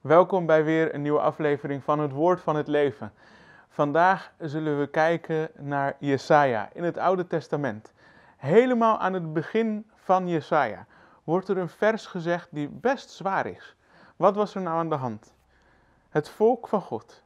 Welkom bij weer een nieuwe aflevering van het Woord van het Leven. Vandaag zullen we kijken naar Jesaja in het Oude Testament. Helemaal aan het begin van Jesaja wordt er een vers gezegd die best zwaar is. Wat was er nou aan de hand? Het volk van God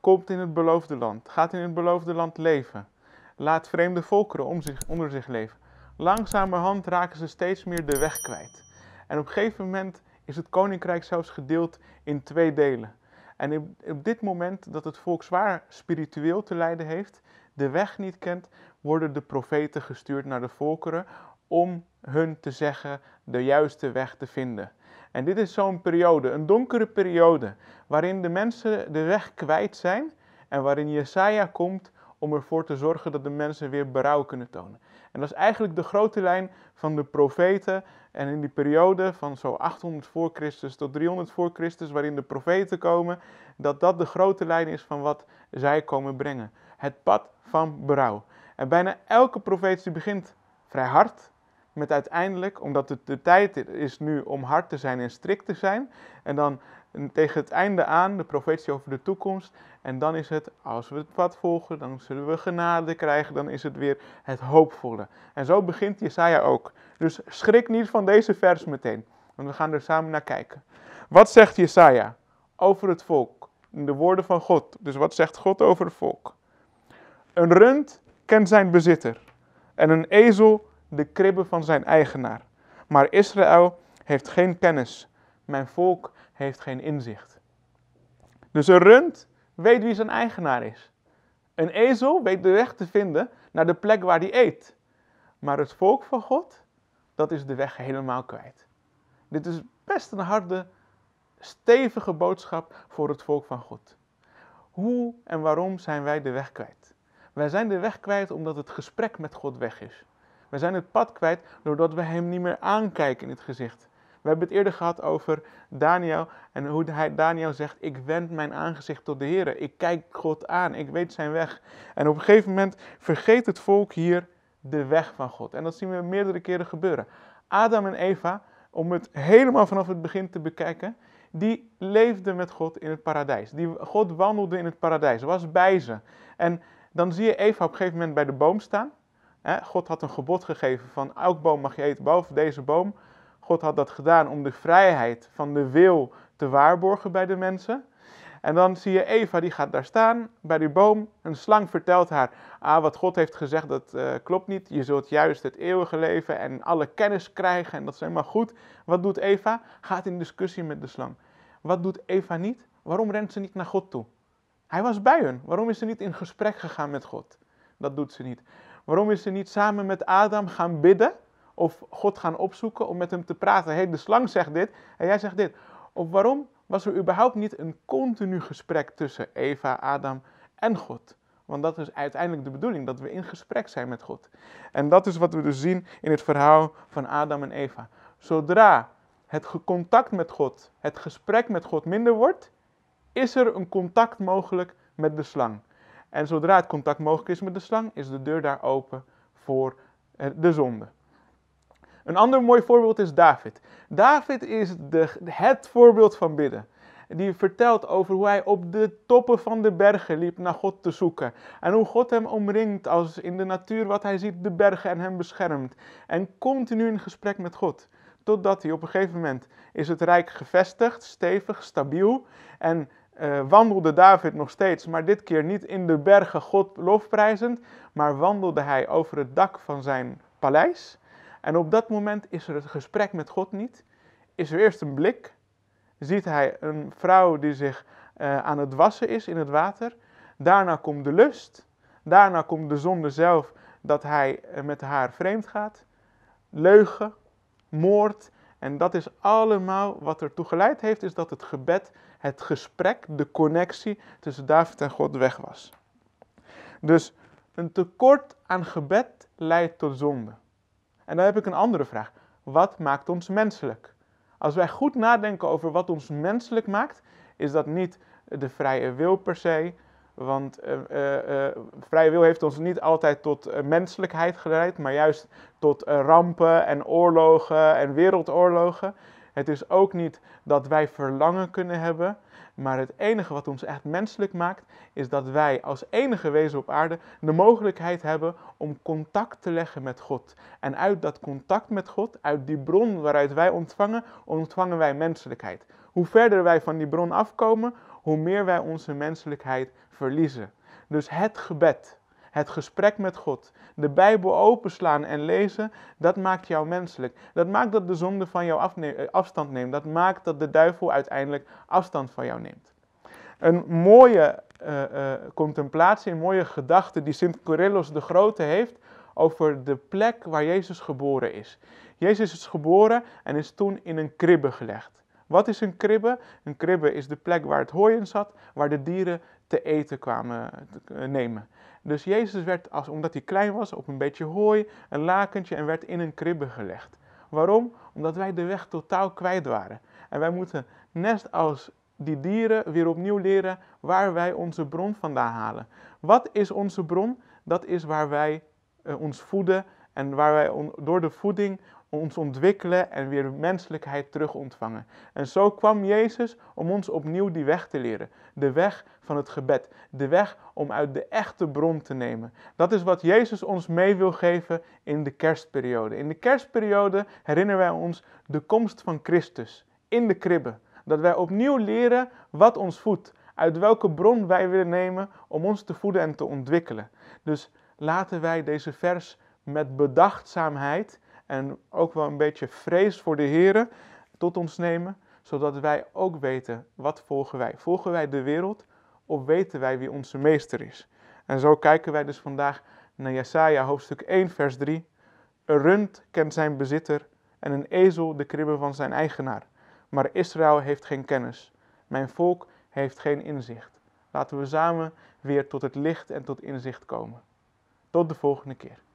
komt in het beloofde land, gaat in het beloofde land leven, laat vreemde volkeren om zich, onder zich leven. Langzamerhand raken ze steeds meer de weg kwijt. En op een gegeven moment is het koninkrijk zelfs gedeeld in twee delen. En op dit moment dat het volk zwaar spiritueel te lijden heeft, de weg niet kent, worden de profeten gestuurd naar de volkeren om hun te zeggen de juiste weg te vinden. En dit is zo'n periode, een donkere periode, waarin de mensen de weg kwijt zijn en waarin Jesaja komt om ervoor te zorgen dat de mensen weer berouw kunnen tonen. En dat is eigenlijk de grote lijn van de profeten. En in die periode van zo 800 voor Christus tot 300 voor Christus, waarin de profeten komen, dat dat de grote lijn is van wat zij komen brengen. Het pad van berouw. En bijna elke profeet die begint vrij hard met uiteindelijk, omdat het de tijd is nu om hard te zijn en strikt te zijn. En dan tegen het einde aan, de profetie over de toekomst. En dan is het, als we het pad volgen, dan zullen we genade krijgen. Dan is het weer het hoopvolle. En zo begint Jesaja ook. Dus schrik niet van deze vers meteen. Want we gaan er samen naar kijken. Wat zegt Jesaja over het volk? In de woorden van God. Dus wat zegt God over het volk? Een rund kent zijn bezitter. En een ezel de kribben van zijn eigenaar. Maar Israël heeft geen kennis. Mijn volk heeft geen inzicht. Dus een rund weet wie zijn eigenaar is. Een ezel weet de weg te vinden naar de plek waar hij eet. Maar het volk van God, dat is de weg helemaal kwijt. Dit is best een harde, stevige boodschap voor het volk van God. Hoe en waarom zijn wij de weg kwijt? Wij zijn de weg kwijt omdat het gesprek met God weg is. We zijn het pad kwijt doordat we Hem niet meer aankijken in het gezicht. We hebben het eerder gehad over Daniel en hoe hij, Daniel zegt: Ik wend mijn aangezicht tot de Heer. Ik kijk God aan, ik weet zijn weg. En op een gegeven moment vergeet het volk hier de weg van God. En dat zien we meerdere keren gebeuren. Adam en Eva, om het helemaal vanaf het begin te bekijken, die leefden met God in het paradijs. Die, God wandelde in het paradijs, was bij ze. En dan zie je Eva op een gegeven moment bij de boom staan. God had een gebod gegeven van elk boom mag je eten, behalve deze boom. God had dat gedaan om de vrijheid van de wil te waarborgen bij de mensen. En dan zie je Eva, die gaat daar staan bij die boom. Een slang vertelt haar, ah, wat God heeft gezegd, dat eh, klopt niet. Je zult juist het eeuwige leven en alle kennis krijgen en dat is helemaal goed. Wat doet Eva? Gaat in discussie met de slang. Wat doet Eva niet? Waarom rent ze niet naar God toe? Hij was bij hun. Waarom is ze niet in gesprek gegaan met God? Dat doet ze niet. Waarom is ze niet samen met Adam gaan bidden? of God gaan opzoeken om met hem te praten. Hé, hey, de slang zegt dit en jij zegt dit. Of waarom was er überhaupt niet een continu gesprek tussen Eva, Adam en God? Want dat is uiteindelijk de bedoeling, dat we in gesprek zijn met God. En dat is wat we dus zien in het verhaal van Adam en Eva. Zodra het contact met God, het gesprek met God minder wordt, is er een contact mogelijk met de slang. En zodra het contact mogelijk is met de slang, is de deur daar open voor eh, de zonde. Een ander mooi voorbeeld is David. David is de, het voorbeeld van bidden. Die vertelt over hoe hij op de toppen van de bergen liep naar God te zoeken. En hoe God hem omringt als in de natuur wat hij ziet, de bergen en hem beschermt. En continu in gesprek met God. Totdat hij op een gegeven moment is het rijk gevestigd, stevig, stabiel. En eh, wandelde David nog steeds, maar dit keer niet in de bergen God lofprijzend. Maar wandelde hij over het dak van zijn paleis en op dat moment is er het gesprek met God niet. Is er eerst een blik. Ziet hij een vrouw die zich eh, aan het wassen is in het water. Daarna komt de lust. Daarna komt de zonde zelf dat hij eh, met haar vreemd gaat. Leugen, moord. En dat is allemaal wat ertoe geleid heeft, is dat het gebed, het gesprek, de connectie tussen David en God weg was. Dus een tekort aan gebed leidt tot zonde. En dan heb ik een andere vraag. Wat maakt ons menselijk? Als wij goed nadenken over wat ons menselijk maakt, is dat niet de vrije wil per se. Want eh, eh, eh, vrije wil heeft ons niet altijd tot menselijkheid geleid, maar juist tot rampen en oorlogen en wereldoorlogen. Het is ook niet dat wij verlangen kunnen hebben, maar het enige wat ons echt menselijk maakt, is dat wij als enige wezen op aarde de mogelijkheid hebben om contact te leggen met God. En uit dat contact met God, uit die bron waaruit wij ontvangen, ontvangen wij menselijkheid. Hoe verder wij van die bron afkomen, hoe meer wij onze menselijkheid verliezen. Dus het gebed, het gesprek met God, de Bijbel openslaan en lezen, dat maakt jou menselijk. Dat maakt dat de zonde van jou eh, afstand neemt. Dat maakt dat de duivel uiteindelijk afstand van jou neemt. Een mooie eh, eh, contemplatie, een mooie gedachte die Sint Corillus de Grote heeft over de plek waar Jezus geboren is. Jezus is geboren en is toen in een kribbe gelegd. Wat is een kribbe? Een kribbe is de plek waar het hooi in zat, waar de dieren te eten kwamen eh, nemen. Dus Jezus werd, als, omdat hij klein was, op een beetje hooi, een lakentje en werd in een kribbe gelegd. Waarom? Omdat wij de weg totaal kwijt waren. En wij moeten, net als die dieren, weer opnieuw leren waar wij onze bron vandaan halen. Wat is onze bron? Dat is waar wij eh, ons voeden en waar wij door de voeding ons ontwikkelen en weer menselijkheid terug ontvangen. En zo kwam Jezus om ons opnieuw die weg te leren. De weg van het gebed. De weg om uit de echte bron te nemen. Dat is wat Jezus ons mee wil geven in de kerstperiode. In de kerstperiode herinneren wij ons de komst van Christus in de kribben. Dat wij opnieuw leren wat ons voedt. Uit welke bron wij willen nemen om ons te voeden en te ontwikkelen. Dus laten wij deze vers met bedachtzaamheid en ook wel een beetje vrees voor de Heer tot ons nemen, zodat wij ook weten wat volgen wij. Volgen wij de wereld of weten wij wie onze meester is? En zo kijken wij dus vandaag naar Jesaja hoofdstuk 1 vers 3. Een rund kent zijn bezitter en een ezel de kribben van zijn eigenaar. Maar Israël heeft geen kennis. Mijn volk heeft geen inzicht. Laten we samen weer tot het licht en tot inzicht komen. Tot de volgende keer.